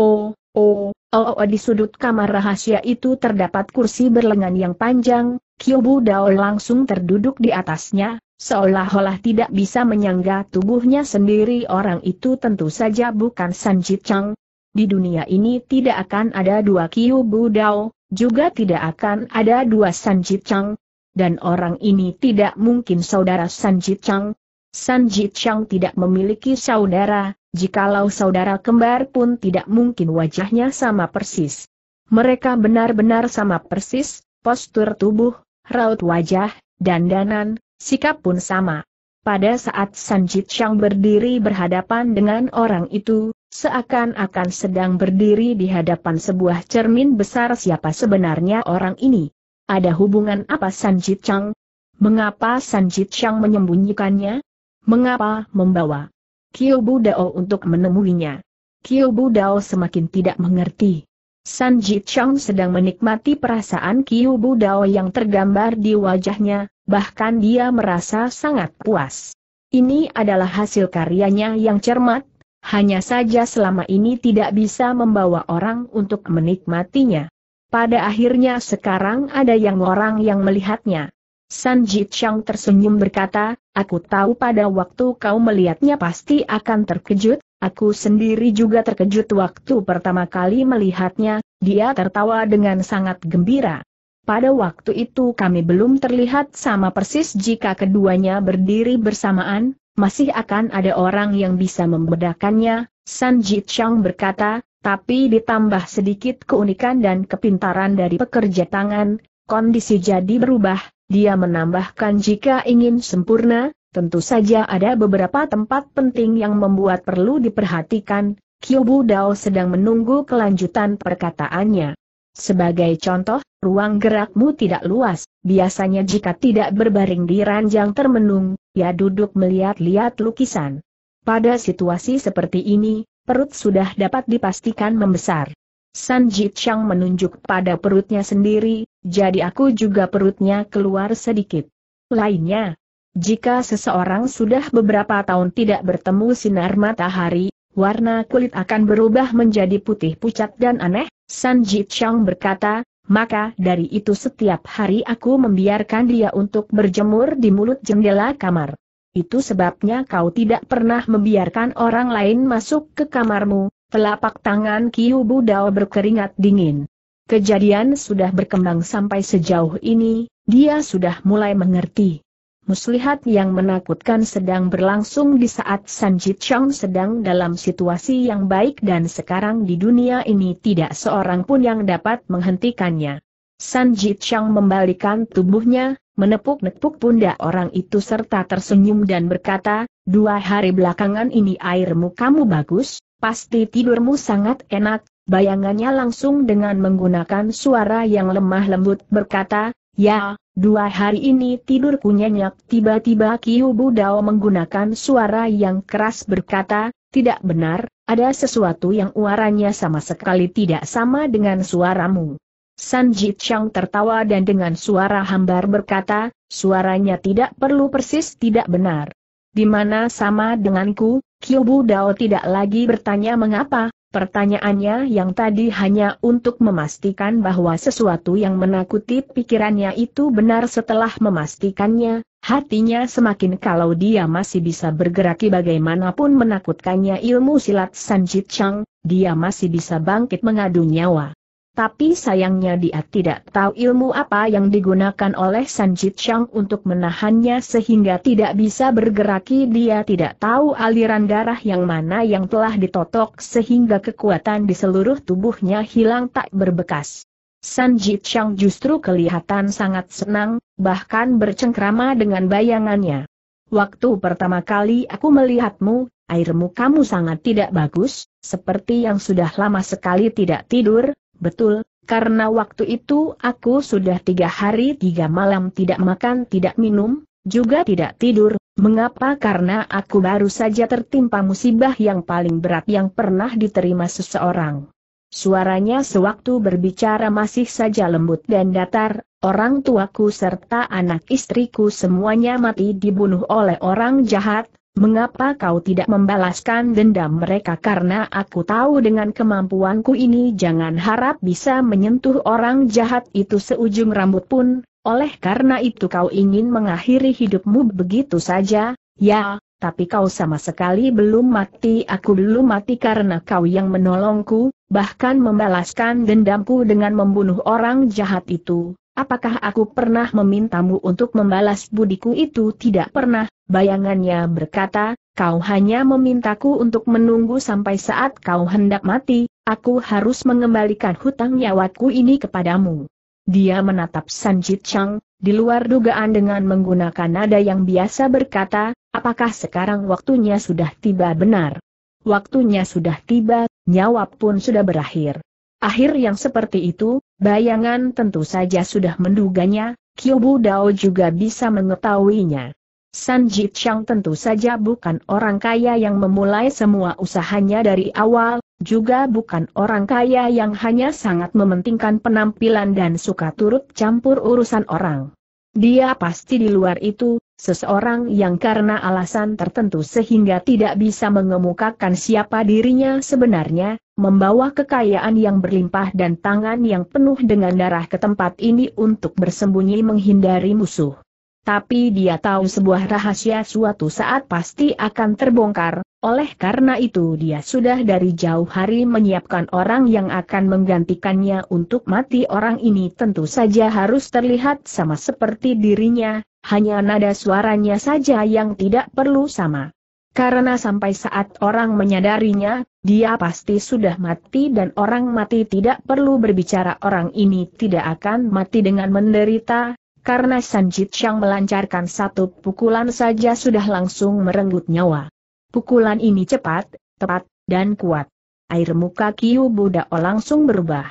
oh, oh, oh, oh di sudut kamar rahasia itu terdapat kursi berlengan yang panjang, Kyobu Budao langsung terduduk di atasnya, seolah-olah tidak bisa menyangga tubuhnya sendiri orang itu tentu saja bukan Sanjit Chang. Di dunia ini tidak akan ada dua Kiu Budao, juga tidak akan ada dua Sanjit Chang. Dan orang ini tidak mungkin saudara Sanjit Chang. Sanjit Chang tidak memiliki saudara, jikalau saudara kembar pun tidak mungkin wajahnya sama persis. Mereka benar-benar sama persis, postur tubuh, raut wajah, dandanan, sikap pun sama. Pada saat Sanjit Chang berdiri berhadapan dengan orang itu, seakan-akan sedang berdiri di hadapan sebuah cermin besar siapa sebenarnya orang ini. Ada hubungan apa Sanjit Chang? Mengapa Sanjit Chang menyembunyikannya? Mengapa membawa Kyobu Dao untuk menemuinya? Kyobu Dao semakin tidak mengerti. Sanjit Chang sedang menikmati perasaan Kyobu Dao yang tergambar di wajahnya, bahkan dia merasa sangat puas. Ini adalah hasil karyanya yang cermat, hanya saja selama ini tidak bisa membawa orang untuk menikmatinya. Pada akhirnya sekarang ada yang orang yang melihatnya. San Jichang tersenyum berkata, aku tahu pada waktu kau melihatnya pasti akan terkejut, aku sendiri juga terkejut waktu pertama kali melihatnya, dia tertawa dengan sangat gembira. Pada waktu itu kami belum terlihat sama persis jika keduanya berdiri bersamaan, masih akan ada orang yang bisa membedakannya, San Ji Chang berkata, tapi ditambah sedikit keunikan dan kepintaran dari pekerja tangan, kondisi jadi berubah, dia menambahkan jika ingin sempurna, tentu saja ada beberapa tempat penting yang membuat perlu diperhatikan, Kyobu Dao sedang menunggu kelanjutan perkataannya. Sebagai contoh, ruang gerakmu tidak luas, biasanya jika tidak berbaring di ranjang termenung, ya duduk melihat-lihat lukisan. Pada situasi seperti ini, perut sudah dapat dipastikan membesar. San Jitchang menunjuk pada perutnya sendiri, jadi aku juga perutnya keluar sedikit. Lainnya, jika seseorang sudah beberapa tahun tidak bertemu sinar matahari, warna kulit akan berubah menjadi putih pucat dan aneh, San Chang berkata, maka dari itu setiap hari aku membiarkan dia untuk berjemur di mulut jendela kamar. Itu sebabnya kau tidak pernah membiarkan orang lain masuk ke kamarmu, telapak tangan Kiu Budao berkeringat dingin. Kejadian sudah berkembang sampai sejauh ini, dia sudah mulai mengerti muslihat yang menakutkan sedang berlangsung di saat San Chong sedang dalam situasi yang baik dan sekarang di dunia ini tidak seorang pun yang dapat menghentikannya. San Chong membalikan tubuhnya, menepuk-nepuk pundak orang itu serta tersenyum dan berkata, dua hari belakangan ini airmu kamu bagus, pasti tidurmu sangat enak, bayangannya langsung dengan menggunakan suara yang lemah lembut berkata, Ya, dua hari ini tidurku nyenyak tiba-tiba Kiu Budao menggunakan suara yang keras berkata, tidak benar, ada sesuatu yang uaranya sama sekali tidak sama dengan suaramu. San Ji Chang tertawa dan dengan suara hambar berkata, suaranya tidak perlu persis tidak benar. Di mana sama denganku, Kiu Budao tidak lagi bertanya mengapa, Pertanyaannya yang tadi hanya untuk memastikan bahwa sesuatu yang menakuti pikirannya itu benar setelah memastikannya, hatinya semakin kalau dia masih bisa bergerak bagaimanapun menakutkannya ilmu silat Sanjit Chang, dia masih bisa bangkit mengadu nyawa tapi sayangnya dia tidak tahu ilmu apa yang digunakan oleh Sanjit Chang untuk menahannya sehingga tidak bisa bergerak. dia tidak tahu aliran darah yang mana yang telah ditotok sehingga kekuatan di seluruh tubuhnya hilang tak berbekas. Sanjit Chang justru kelihatan sangat senang, bahkan bercengkrama dengan bayangannya. Waktu pertama kali aku melihatmu, airmu kamu sangat tidak bagus, seperti yang sudah lama sekali tidak tidur, Betul, karena waktu itu aku sudah tiga hari tiga malam tidak makan tidak minum, juga tidak tidur, mengapa karena aku baru saja tertimpa musibah yang paling berat yang pernah diterima seseorang. Suaranya sewaktu berbicara masih saja lembut dan datar, orang tuaku serta anak istriku semuanya mati dibunuh oleh orang jahat, Mengapa kau tidak membalaskan dendam mereka karena aku tahu dengan kemampuanku ini jangan harap bisa menyentuh orang jahat itu seujung rambut pun, oleh karena itu kau ingin mengakhiri hidupmu begitu saja, ya, tapi kau sama sekali belum mati aku belum mati karena kau yang menolongku, bahkan membalaskan dendamku dengan membunuh orang jahat itu, Apakah aku pernah memintamu untuk membalas budiku itu? Tidak pernah, bayangannya berkata, kau hanya memintaku untuk menunggu sampai saat kau hendak mati, aku harus mengembalikan hutang nyawaku ini kepadamu. Dia menatap Sanjit Chang, di luar dugaan dengan menggunakan nada yang biasa berkata, apakah sekarang waktunya sudah tiba benar? Waktunya sudah tiba, nyawa pun sudah berakhir. Akhir yang seperti itu, bayangan tentu saja sudah menduganya, Kyobu Dao juga bisa mengetahuinya. San Jichang tentu saja bukan orang kaya yang memulai semua usahanya dari awal, juga bukan orang kaya yang hanya sangat mementingkan penampilan dan suka turut campur urusan orang. Dia pasti di luar itu, seseorang yang karena alasan tertentu sehingga tidak bisa mengemukakan siapa dirinya sebenarnya, membawa kekayaan yang berlimpah dan tangan yang penuh dengan darah ke tempat ini untuk bersembunyi menghindari musuh. Tapi dia tahu sebuah rahasia suatu saat pasti akan terbongkar, oleh karena itu dia sudah dari jauh hari menyiapkan orang yang akan menggantikannya untuk mati orang ini tentu saja harus terlihat sama seperti dirinya, hanya nada suaranya saja yang tidak perlu sama. Karena sampai saat orang menyadarinya, dia pasti sudah mati dan orang mati tidak perlu berbicara orang ini tidak akan mati dengan menderita, karena Sanjit Shang melancarkan satu pukulan saja sudah langsung merenggut nyawa. Pukulan ini cepat, tepat, dan kuat. Air muka Kiyu Buddha langsung berubah.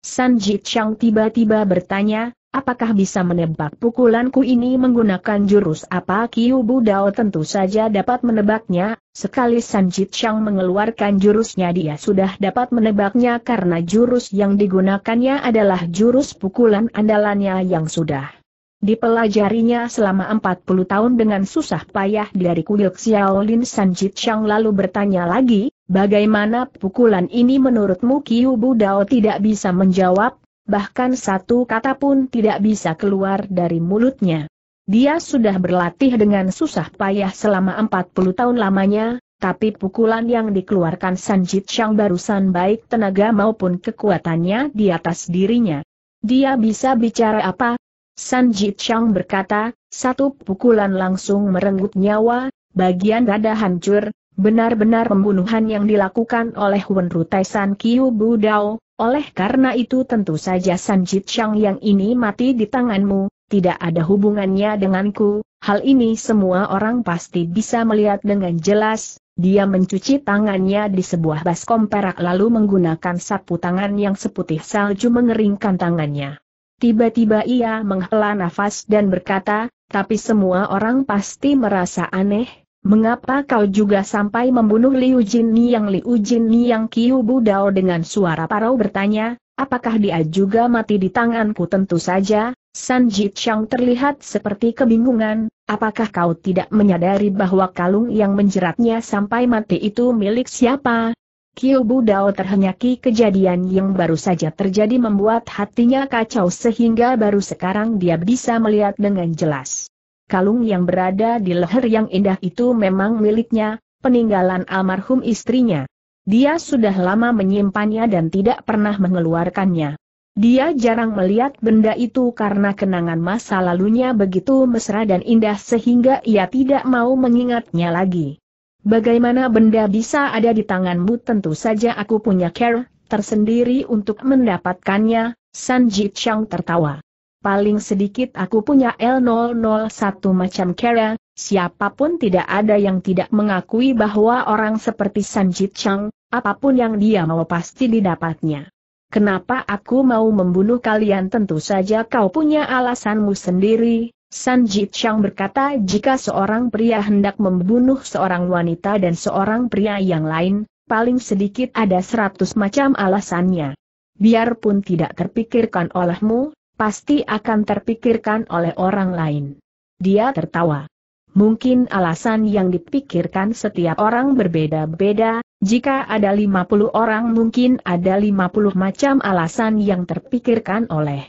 Sanjit Shang tiba-tiba bertanya, Apakah bisa menebak pukulanku ini menggunakan jurus apa Kiu Budao tentu saja dapat menebaknya, sekali Sanjit Shang mengeluarkan jurusnya dia sudah dapat menebaknya karena jurus yang digunakannya adalah jurus pukulan andalannya yang sudah dipelajarinya selama 40 tahun dengan susah payah dari kuil Xiaolin Sanjit Shang lalu bertanya lagi, bagaimana pukulan ini menurutmu Kiu Budao tidak bisa menjawab, bahkan satu kata pun tidak bisa keluar dari mulutnya. Dia sudah berlatih dengan susah payah selama 40 tahun lamanya, tapi pukulan yang dikeluarkan Sanjit Shang barusan baik tenaga maupun kekuatannya di atas dirinya. Dia bisa bicara apa? Sanjit Shang berkata, satu pukulan langsung merenggut nyawa, bagian dada hancur, Benar-benar pembunuhan yang dilakukan oleh Wenru Taisan Kiu Budao, oleh karena itu tentu saja Sanjit Chang yang ini mati di tanganmu, tidak ada hubungannya denganku, hal ini semua orang pasti bisa melihat dengan jelas, dia mencuci tangannya di sebuah baskom perak lalu menggunakan sapu tangan yang seputih salju mengeringkan tangannya. Tiba-tiba ia menghela nafas dan berkata, tapi semua orang pasti merasa aneh, Mengapa kau juga sampai membunuh Liu Jin yang Liu Jin yang Kiu Budao dengan suara parau bertanya, apakah dia juga mati di tanganku tentu saja, San Chang terlihat seperti kebingungan, apakah kau tidak menyadari bahwa kalung yang menjeratnya sampai mati itu milik siapa? Kiu Budao terhenyaki kejadian yang baru saja terjadi membuat hatinya kacau sehingga baru sekarang dia bisa melihat dengan jelas kalung yang berada di leher yang indah itu memang miliknya, peninggalan almarhum istrinya. Dia sudah lama menyimpannya dan tidak pernah mengeluarkannya. Dia jarang melihat benda itu karena kenangan masa lalunya begitu mesra dan indah sehingga ia tidak mau mengingatnya lagi. Bagaimana benda bisa ada di tanganmu tentu saja aku punya care tersendiri untuk mendapatkannya, San Ji Chang tertawa paling sedikit aku punya L001 macam Kera, siapapun tidak ada yang tidak mengakui bahwa orang seperti Sanjit Chang, apapun yang dia mau pasti didapatnya. Kenapa aku mau membunuh kalian tentu saja kau punya alasanmu sendiri, Sanjit Chang berkata jika seorang pria hendak membunuh seorang wanita dan seorang pria yang lain, paling sedikit ada seratus macam alasannya. Biarpun tidak terpikirkan olehmu, pasti akan terpikirkan oleh orang lain. Dia tertawa. Mungkin alasan yang dipikirkan setiap orang berbeda-beda, jika ada 50 orang mungkin ada 50 macam alasan yang terpikirkan oleh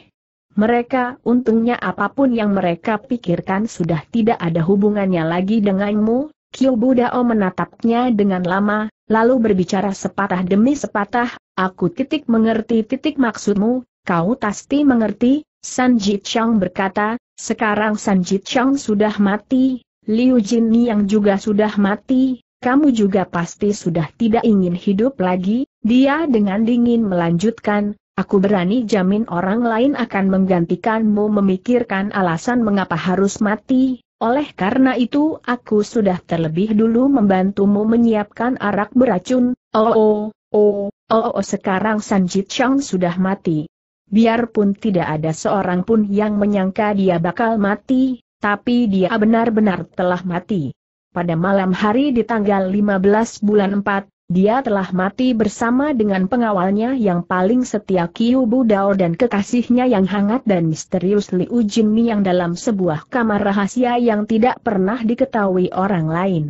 mereka untungnya apapun yang mereka pikirkan sudah tidak ada hubungannya lagi denganmu, Kyo Budao menatapnya dengan lama, lalu berbicara sepatah demi sepatah, aku titik mengerti titik maksudmu, Kau pasti mengerti, San Chang berkata, sekarang San Chang sudah mati, Liu Ni yang juga sudah mati, kamu juga pasti sudah tidak ingin hidup lagi, dia dengan dingin melanjutkan, aku berani jamin orang lain akan menggantikanmu memikirkan alasan mengapa harus mati, oleh karena itu aku sudah terlebih dulu membantumu menyiapkan arak beracun, oh oh, oh, oh, oh sekarang San Chang sudah mati. Biarpun tidak ada seorang pun yang menyangka dia bakal mati, tapi dia benar-benar telah mati. Pada malam hari di tanggal 15 bulan 4, dia telah mati bersama dengan pengawalnya yang paling setia Kiu Budao dan kekasihnya yang hangat dan misterius Liu Jinmi yang dalam sebuah kamar rahasia yang tidak pernah diketahui orang lain.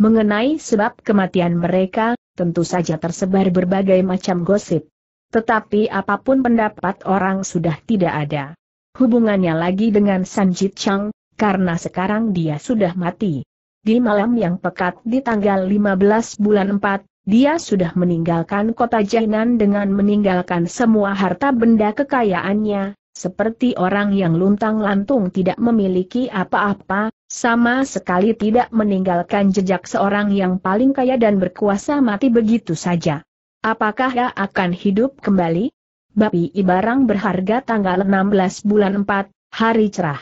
Mengenai sebab kematian mereka, tentu saja tersebar berbagai macam gosip. Tetapi apapun pendapat orang sudah tidak ada hubungannya lagi dengan Sanjit Chang, karena sekarang dia sudah mati. Di malam yang pekat di tanggal 15 bulan 4, dia sudah meninggalkan kota Jainan dengan meninggalkan semua harta benda kekayaannya, seperti orang yang luntang-lantung tidak memiliki apa-apa, sama sekali tidak meninggalkan jejak seorang yang paling kaya dan berkuasa mati begitu saja. Apakah ia akan hidup kembali? Babi Ibarang berharga tanggal 16 bulan 4, hari cerah.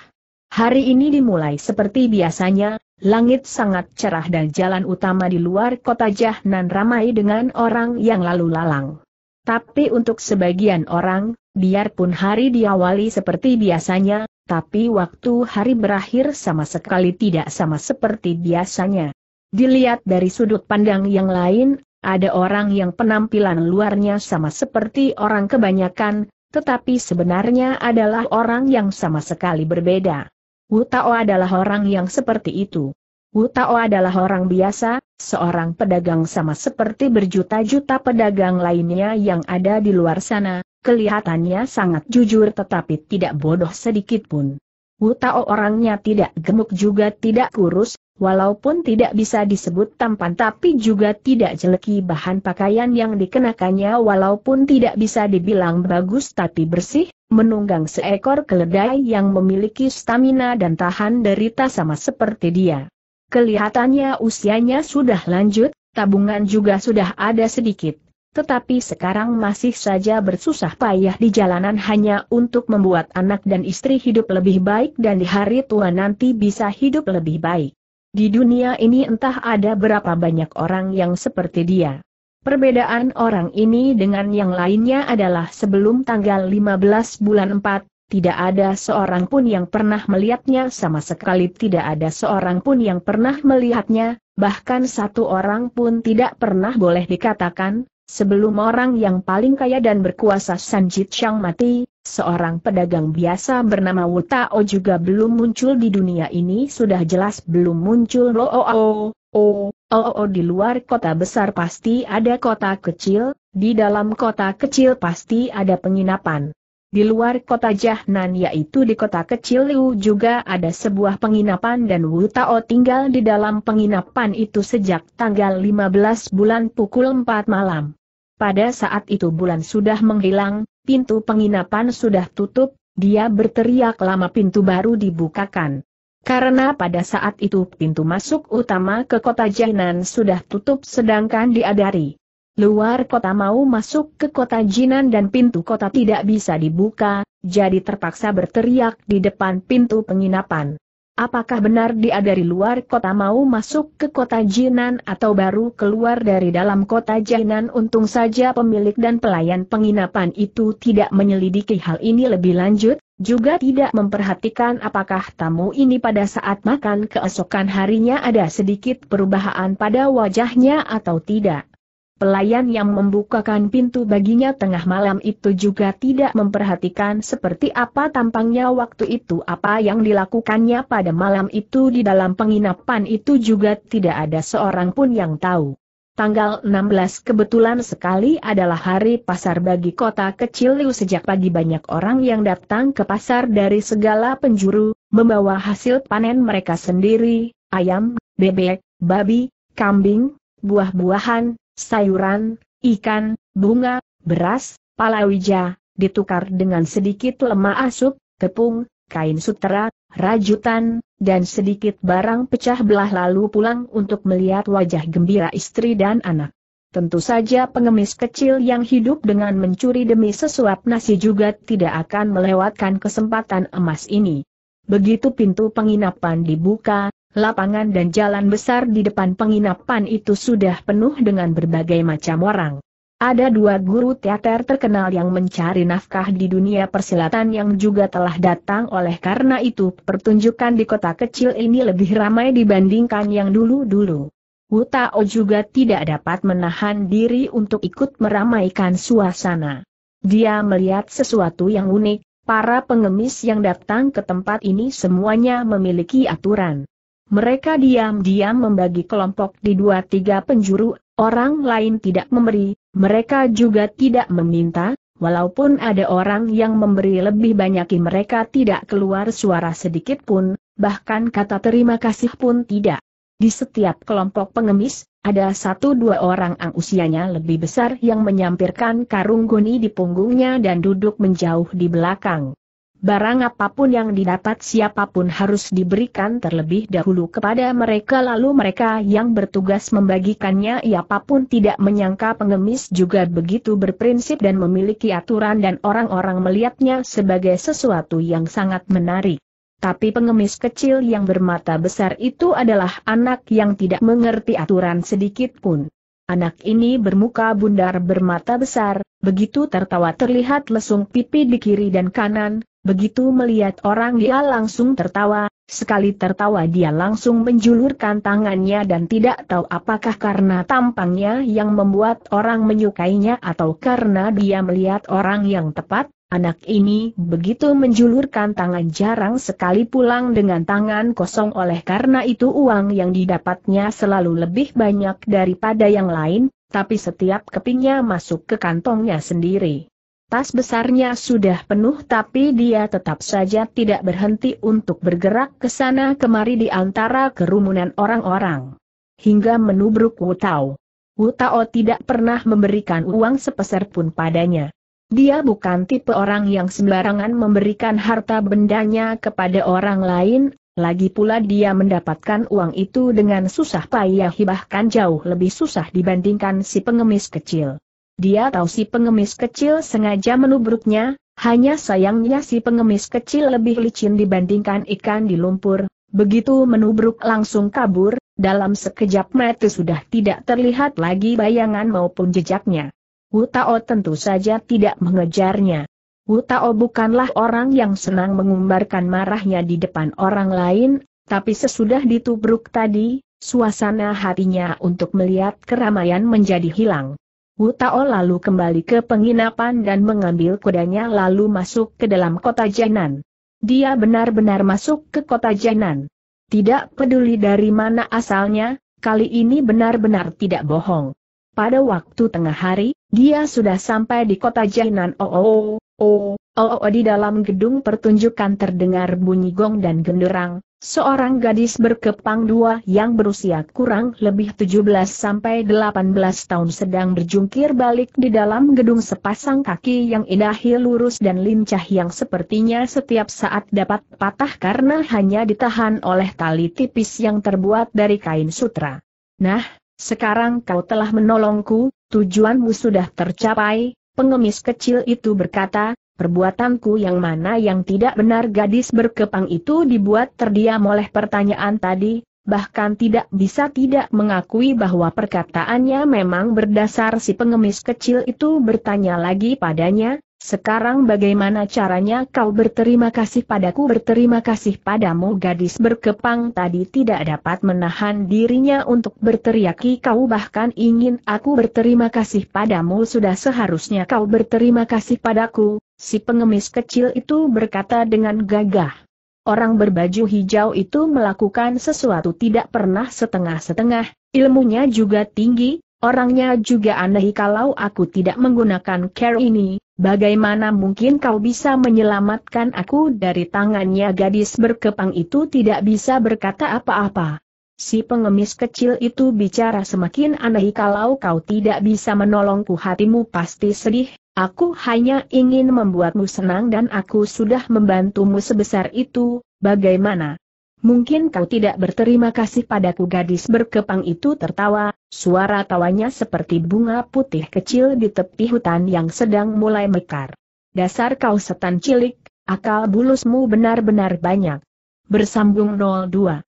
Hari ini dimulai seperti biasanya, langit sangat cerah dan jalan utama di luar kota Jahnan ramai dengan orang yang lalu lalang. Tapi untuk sebagian orang, biarpun hari diawali seperti biasanya, tapi waktu hari berakhir sama sekali tidak sama seperti biasanya. Dilihat dari sudut pandang yang lain, ada orang yang penampilan luarnya sama seperti orang kebanyakan, tetapi sebenarnya adalah orang yang sama sekali berbeda. Wu Tao adalah orang yang seperti itu. Wu Tao adalah orang biasa, seorang pedagang sama seperti berjuta-juta pedagang lainnya yang ada di luar sana, kelihatannya sangat jujur tetapi tidak bodoh sedikit pun. Wu Tao orangnya tidak gemuk juga tidak kurus, Walaupun tidak bisa disebut tampan tapi juga tidak jeleki bahan pakaian yang dikenakannya walaupun tidak bisa dibilang bagus tapi bersih, menunggang seekor keledai yang memiliki stamina dan tahan derita sama seperti dia. Kelihatannya usianya sudah lanjut, tabungan juga sudah ada sedikit, tetapi sekarang masih saja bersusah payah di jalanan hanya untuk membuat anak dan istri hidup lebih baik dan di hari tua nanti bisa hidup lebih baik. Di dunia ini entah ada berapa banyak orang yang seperti dia. Perbedaan orang ini dengan yang lainnya adalah sebelum tanggal 15 bulan 4, tidak ada seorang pun yang pernah melihatnya sama sekali tidak ada seorang pun yang pernah melihatnya, bahkan satu orang pun tidak pernah boleh dikatakan, Sebelum orang yang paling kaya dan berkuasa Sanjit Shang mati, seorang pedagang biasa bernama Wutao juga belum muncul di dunia ini sudah jelas belum muncul Lo -o -o, o, o, o di luar kota besar pasti ada kota kecil, di dalam kota kecil pasti ada penginapan. Di luar kota Jahnan yaitu di kota kecil Liu juga ada sebuah penginapan dan Wu Tao tinggal di dalam penginapan itu sejak tanggal 15 bulan pukul 4 malam. Pada saat itu bulan sudah menghilang, pintu penginapan sudah tutup, dia berteriak lama pintu baru dibukakan. Karena pada saat itu pintu masuk utama ke kota Jahnan sudah tutup sedangkan diadari. Luar kota mau masuk ke kota Jinan dan pintu kota tidak bisa dibuka, jadi terpaksa berteriak di depan pintu penginapan. Apakah benar dia dari luar kota mau masuk ke kota Jinan atau baru keluar dari dalam kota Jinan untung saja pemilik dan pelayan penginapan itu tidak menyelidiki hal ini lebih lanjut, juga tidak memperhatikan apakah tamu ini pada saat makan keesokan harinya ada sedikit perubahan pada wajahnya atau tidak. Pelayan yang membukakan pintu baginya tengah malam itu juga tidak memperhatikan seperti apa tampangnya waktu itu apa yang dilakukannya pada malam itu di dalam penginapan itu juga tidak ada seorang pun yang tahu. Tanggal 16 kebetulan sekali adalah hari pasar bagi kota kecil Liu sejak pagi banyak orang yang datang ke pasar dari segala penjuru, membawa hasil panen mereka sendiri, ayam, bebek, babi, kambing, buah-buahan, sayuran, ikan, bunga, beras, palawija, ditukar dengan sedikit lemak asup, tepung, kain sutera, rajutan, dan sedikit barang pecah belah lalu pulang untuk melihat wajah gembira istri dan anak. Tentu saja pengemis kecil yang hidup dengan mencuri demi sesuap nasi juga tidak akan melewatkan kesempatan emas ini. Begitu pintu penginapan dibuka, lapangan dan jalan besar di depan penginapan itu sudah penuh dengan berbagai macam orang. Ada dua guru teater terkenal yang mencari nafkah di dunia persilatan yang juga telah datang oleh karena itu pertunjukan di kota kecil ini lebih ramai dibandingkan yang dulu-dulu. Wu Tao juga tidak dapat menahan diri untuk ikut meramaikan suasana. Dia melihat sesuatu yang unik, Para pengemis yang datang ke tempat ini semuanya memiliki aturan. Mereka diam-diam membagi kelompok di dua tiga penjuru, orang lain tidak memberi, mereka juga tidak meminta, walaupun ada orang yang memberi lebih banyak mereka tidak keluar suara sedikit pun, bahkan kata terima kasih pun tidak. Di setiap kelompok pengemis, ada satu dua orang yang usianya lebih besar yang menyampirkan karung goni di punggungnya dan duduk menjauh di belakang. Barang apapun yang didapat siapapun harus diberikan terlebih dahulu kepada mereka lalu mereka yang bertugas membagikannya apapun tidak menyangka pengemis juga begitu berprinsip dan memiliki aturan dan orang-orang melihatnya sebagai sesuatu yang sangat menarik. Tapi pengemis kecil yang bermata besar itu adalah anak yang tidak mengerti aturan sedikit pun. Anak ini bermuka bundar bermata besar, begitu tertawa terlihat lesung pipi di kiri dan kanan, begitu melihat orang dia langsung tertawa, sekali tertawa dia langsung menjulurkan tangannya dan tidak tahu apakah karena tampangnya yang membuat orang menyukainya atau karena dia melihat orang yang tepat, Anak ini begitu menjulurkan tangan jarang sekali pulang dengan tangan kosong oleh karena itu uang yang didapatnya selalu lebih banyak daripada yang lain, tapi setiap kepingnya masuk ke kantongnya sendiri. Tas besarnya sudah penuh tapi dia tetap saja tidak berhenti untuk bergerak ke sana kemari di antara kerumunan orang-orang. Hingga menubruk Wutao. Wutao tidak pernah memberikan uang sepeser pun padanya. Dia bukan tipe orang yang sembarangan memberikan harta bendanya kepada orang lain, lagi pula dia mendapatkan uang itu dengan susah payah hibahkan jauh lebih susah dibandingkan si pengemis kecil. Dia tahu si pengemis kecil sengaja menubruknya, hanya sayangnya si pengemis kecil lebih licin dibandingkan ikan di lumpur, begitu menubruk langsung kabur, dalam sekejap mata sudah tidak terlihat lagi bayangan maupun jejaknya. Wu Tao tentu saja tidak mengejarnya. Wu Tao bukanlah orang yang senang mengumbarkan marahnya di depan orang lain, tapi sesudah ditubruk tadi, suasana hatinya untuk melihat keramaian menjadi hilang. Wu Tao lalu kembali ke penginapan dan mengambil kudanya lalu masuk ke dalam kota Jainan. Dia benar-benar masuk ke kota Jainan. Tidak peduli dari mana asalnya, kali ini benar-benar tidak bohong. Pada waktu tengah hari, dia sudah sampai di kota Jainan oh oh oh, oh, oh, di dalam gedung pertunjukan terdengar bunyi gong dan genderang, seorang gadis berkepang dua yang berusia kurang lebih 17-18 tahun sedang berjungkir balik di dalam gedung sepasang kaki yang indah lurus dan lincah yang sepertinya setiap saat dapat patah karena hanya ditahan oleh tali tipis yang terbuat dari kain sutra. Nah, sekarang kau telah menolongku, tujuanmu sudah tercapai, pengemis kecil itu berkata, perbuatanku yang mana yang tidak benar gadis berkepang itu dibuat terdiam oleh pertanyaan tadi, bahkan tidak bisa tidak mengakui bahwa perkataannya memang berdasar si pengemis kecil itu bertanya lagi padanya, sekarang bagaimana caranya kau berterima kasih padaku berterima kasih padamu gadis berkepang tadi tidak dapat menahan dirinya untuk berteriaki kau bahkan ingin aku berterima kasih padamu sudah seharusnya kau berterima kasih padaku, si pengemis kecil itu berkata dengan gagah. Orang berbaju hijau itu melakukan sesuatu tidak pernah setengah-setengah, ilmunya juga tinggi, Orangnya juga aneh kalau aku tidak menggunakan care ini, bagaimana mungkin kau bisa menyelamatkan aku dari tangannya gadis berkepang itu tidak bisa berkata apa-apa. Si pengemis kecil itu bicara semakin aneh kalau kau tidak bisa menolongku hatimu pasti sedih, aku hanya ingin membuatmu senang dan aku sudah membantumu sebesar itu, bagaimana? Mungkin kau tidak berterima kasih padaku gadis berkepang itu tertawa, suara tawanya seperti bunga putih kecil di tepi hutan yang sedang mulai mekar. Dasar kau setan cilik, akal bulusmu benar-benar banyak. Bersambung 02